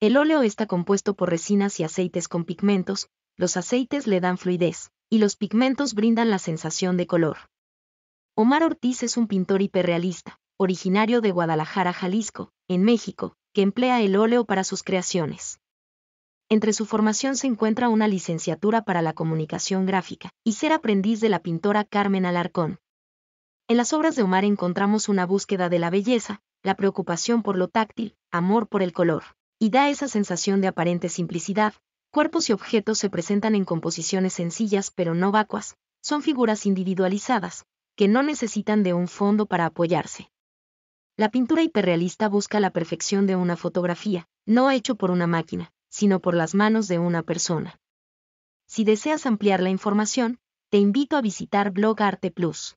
El óleo está compuesto por resinas y aceites con pigmentos, los aceites le dan fluidez, y los pigmentos brindan la sensación de color. Omar Ortiz es un pintor hiperrealista, originario de Guadalajara, Jalisco, en México, que emplea el óleo para sus creaciones. Entre su formación se encuentra una licenciatura para la comunicación gráfica y ser aprendiz de la pintora Carmen Alarcón. En las obras de Omar encontramos una búsqueda de la belleza, la preocupación por lo táctil, amor por el color y da esa sensación de aparente simplicidad. Cuerpos y objetos se presentan en composiciones sencillas pero no vacuas, son figuras individualizadas, que no necesitan de un fondo para apoyarse. La pintura hiperrealista busca la perfección de una fotografía, no hecho por una máquina, sino por las manos de una persona. Si deseas ampliar la información, te invito a visitar Blog Arte Plus.